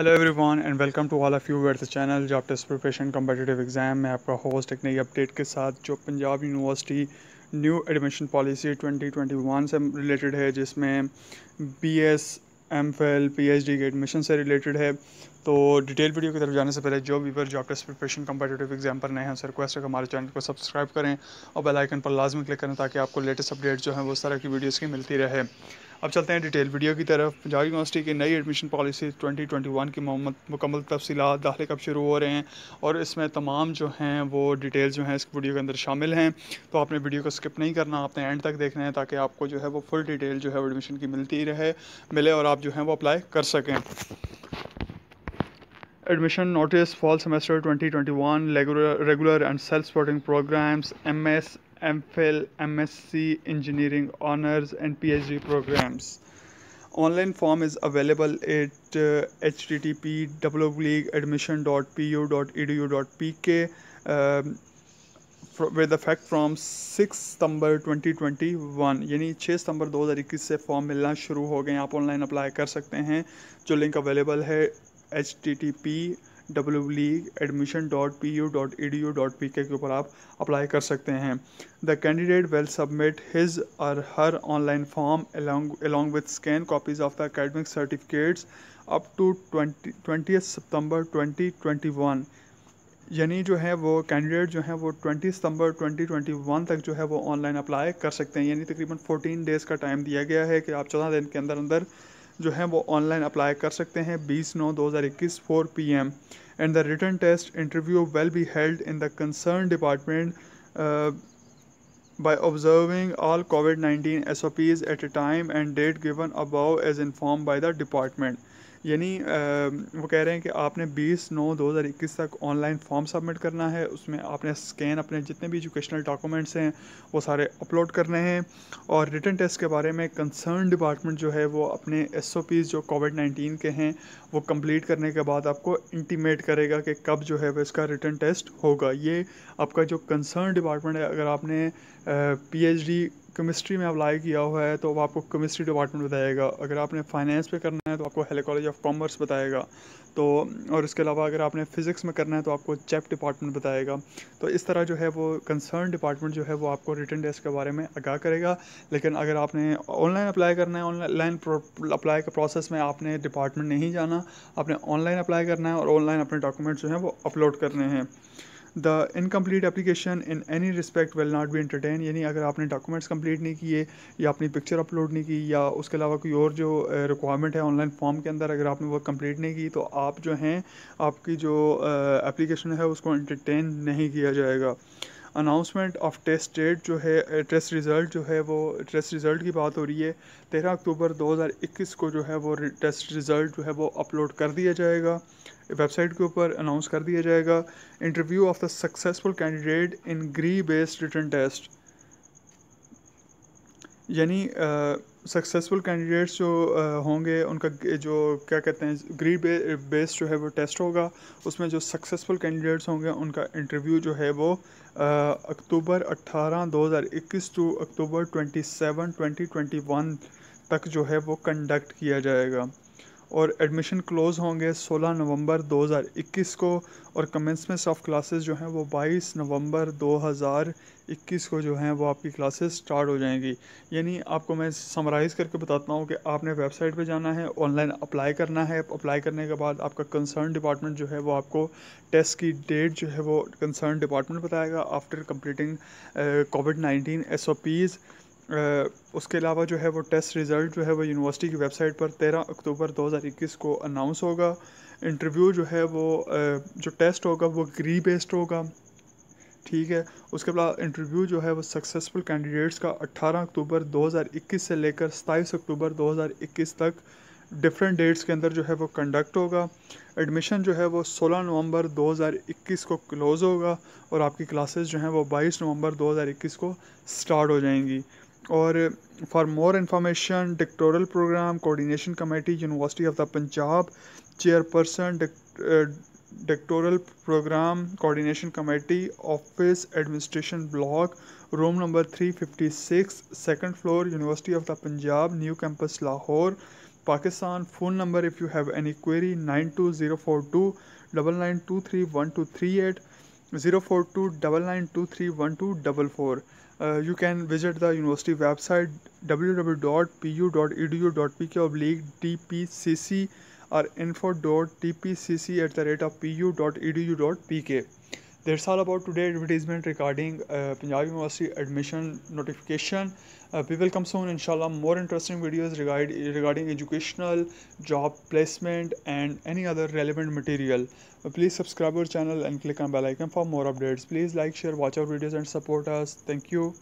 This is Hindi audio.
Hello everyone and welcome to all of you with the channel job test preparation competitive exam में आपका होस्ट एक नई अपडेट के साथ जो Punjab university new admission policy 2021 से रिलेटेड है जिसमें बीएस एमफिल पीएचडी के एडमिशन से रिलेटेड है तो डिटेल वीडियो की तरफ जाने से पहले जो viewer job test preparation competitive exam पर नए हैं उनसे रिक्वेस्ट है हमारे चैनल को सब्सक्राइब करें और बेल आइकन पर लाजमी क्लिक करें ताकि आपको लेटेस्ट अपडेट जो है वो उस तरह की वीडियोस की मिलती रहे अब चलते हैं डिटेल वीडियो की तरफ पंजाब यूनिवर्सिटी की नई एडमिशन पॉलिसी 2021 की मुकम्मल तफसीत दाखिले कब शुरू हो रहे हैं और इसमें तमाम जो हैं वो डिटेल्स जो हैं इस वीडियो के अंदर शामिल हैं तो आपने वीडियो को स्किप नहीं करना आपने एंड तक देखना है ताकि आपको जो है वो फुल डिटेल जो है एडमिशन की मिलती रहे मिले और आप जो है वो अप्लाई कर सकें admission notice fall semester 2021 regular and self sporting programs M M S phil M S C engineering honours and P H D programs online form is available at H T T P W league admission dot P U dot E D U dot P K with effect from six September twenty twenty one यानी छः सितंबर दो हज़ार इक्कीस से फॉर्म मिलना शुरू हो गए आप ऑनलाइन अप्लाई कर सकते हैं जो लिंक अवेलेबल है H T T P W league admission dot P U dot E D U dot P K ऊपर आप अप्लाई कर सकते हैं the candidate will submit his और her online form along with scan copies of the academic certificates up to twenty twenty September twenty twenty one यानी जो है वो कैंडिडेट जो है वो ट्वेंटी सितंबर 2021 तक जो है वो ऑनलाइन अप्लाई कर सकते हैं यानी तकरीबन 14 डेज़ का टाइम दिया गया है कि आप चौदह दिन के अंदर अंदर जो है वो ऑनलाइन अप्लाई कर सकते हैं बीस नौ दो हज़ार इक्कीस four P M and the written test interview will be held in the concern department by observing all COVID nineteen S O Ps at a time and date given above as inform by the department यानी वो कह रहे हैं कि आपने 20 नौ 2021 तक ऑनलाइन फॉर्म सबमिट करना है उसमें आपने स्कैन अपने जितने भी एजुकेशनल डॉक्यूमेंट्स हैं वो सारे अपलोड करने हैं और रिटर्न टेस्ट के बारे में कंसर्न डिपार्टमेंट जो है वो अपने एस जो कोविड नाइन्टीन के हैं वो कम्प्लीट करने के बाद आपको इंटीमेट करेगा कि कब जो है वो इसका रिटर्न टेस्ट होगा ये आपका जो कंसर्न डिपार्टमेंट है अगर आपने पी केमिस्ट्री में अप्लाई किया हुआ है तो वो आपको केमिस्ट्री डिपार्टमेंट बताएगा अगर आपने फाइनेंस पे करना है तो आपको हेले कॉलेज ऑफ कॉमर्स बताएगा तो और इसके अलावा अगर आपने फ़िज़िक्स में करना है तो आपको चैप डिपार्टमेंट बताएगा तो इस तरह जो है वो कंसर्न डिपार्टमेंट जो है वो आपको रिटर्न टेस्ट के बारे में आगाह करेगा लेकिन अगर आपने ऑनलाइन अप्लाई करना है ऑनलाइन अप्लाई के प्रोसेस में आपने डिपार्टमेंट नहीं जाना आपने ऑनलाइन अप्लाई करना है और ऑनलाइन अपने डॉक्यूमेंट्स जो हैं वो अपलोड करने हैं the incomplete application in any respect will not be entertain यानी अगर आपने डॉक्यूमेंट्स कंप्लीट नहीं किए या अपनी पिक्चर अपलोड नहीं की या उसके अलावा कोई और जो रिक्वायरमेंट है ऑनलाइन फॉर्म के अंदर अगर आपने वो कंप्लीट नहीं की तो आप जो हैं आपकी जो एप्लीकेशन है उसको इंटरटेन नहीं किया जाएगा अनाउंसमेंट ऑफ टेस्ट डेट जो है टेस्ट रिज़ल्ट जो है वो टेस्ट रिज़ल्ट की बात हो रही है तेरह अक्टूबर 2021 को जो है वो टेस्ट रिज़ल्ट जो है वो अपलोड कर दिया जाएगा वेबसाइट के ऊपर अनाउंस कर दिया जाएगा interview of the successful candidate in GRE based written test यानी सक्सेसफुल कैंडिडेट्स जो होंगे उनका जो क्या कहते हैं ग्रीड बे, बेस जो है वो टेस्ट होगा उसमें जो सक्सेसफुल कैंडिडेट्स होंगे उनका इंटरव्यू जो है वो अक्टूबर 18 2021 टू अक्टूबर 27 2021 तक जो है वो कंडक्ट किया जाएगा और एडमिशन क्लोज़ होंगे 16 नवंबर 2021 को और कमेंसमेंट्स ऑफ क्लासेस जो हैं वो 22 नवंबर 2021 को जो हैं वो आपकी क्लासेस स्टार्ट हो जाएंगी यानी आपको मैं समराइज़ करके बताता हूँ कि आपने वेबसाइट पे जाना है ऑनलाइन अप्लाई करना है अप्लाई करने के बाद आपका कंसर्न डिपार्टमेंट जो है वो आपको टेस्ट की डेट जो है वो कंसर्न डिपार्टमेंट बताएगा after completing COVID nineteen S उसके अलावा जो है वो टेस्ट रिज़ल्ट जो है वो यूनिवर्सिटी की वेबसाइट पर तेरह अक्टूबर 2021 को अनाउंस होगा इंटरव्यू जो है वो जो टेस्ट होगा वो ग्री बेस्ड होगा ठीक है उसके बाद इंटरव्यू जो है वो सक्सेसफुल कैंडिडेट्स का 18 अक्टूबर 2021 से लेकर सताईस अक्टूबर 2021 तक डिफरेंट डेट्स के अंदर जो है वो कंडक्ट होगा एडमिशन जो है वो 16 नवंबर 2021 को क्लोज़ होगा और आपकी क्लासेस जो हैं वो 22 नवंबर 2021 को स्टार्ट हो जाएंगी और for more information doctoral program coordination committee university of the Punjab chairperson doctoral program coordination committee office administration block room number 356 second floor university of the Punjab new campus Lahore Pakistan phone number if you have any query nine two zero four two double nine two three one two three eight zero four two double nine two three one two double four uh, you can visit the university website www.pu.edu.pk oblique tpcc or info.tpcc at the rate of pu.edu.pk that's all about today advertisement regarding uh, Punjab University admission notification. Uh, we will come soon, inshallah, more interesting videos regard, regarding educational, job placement, and any other relevant material. Uh, please subscribe our channel and click on bell icon for more updates. Please like, share, watch our videos, and support us. Thank you.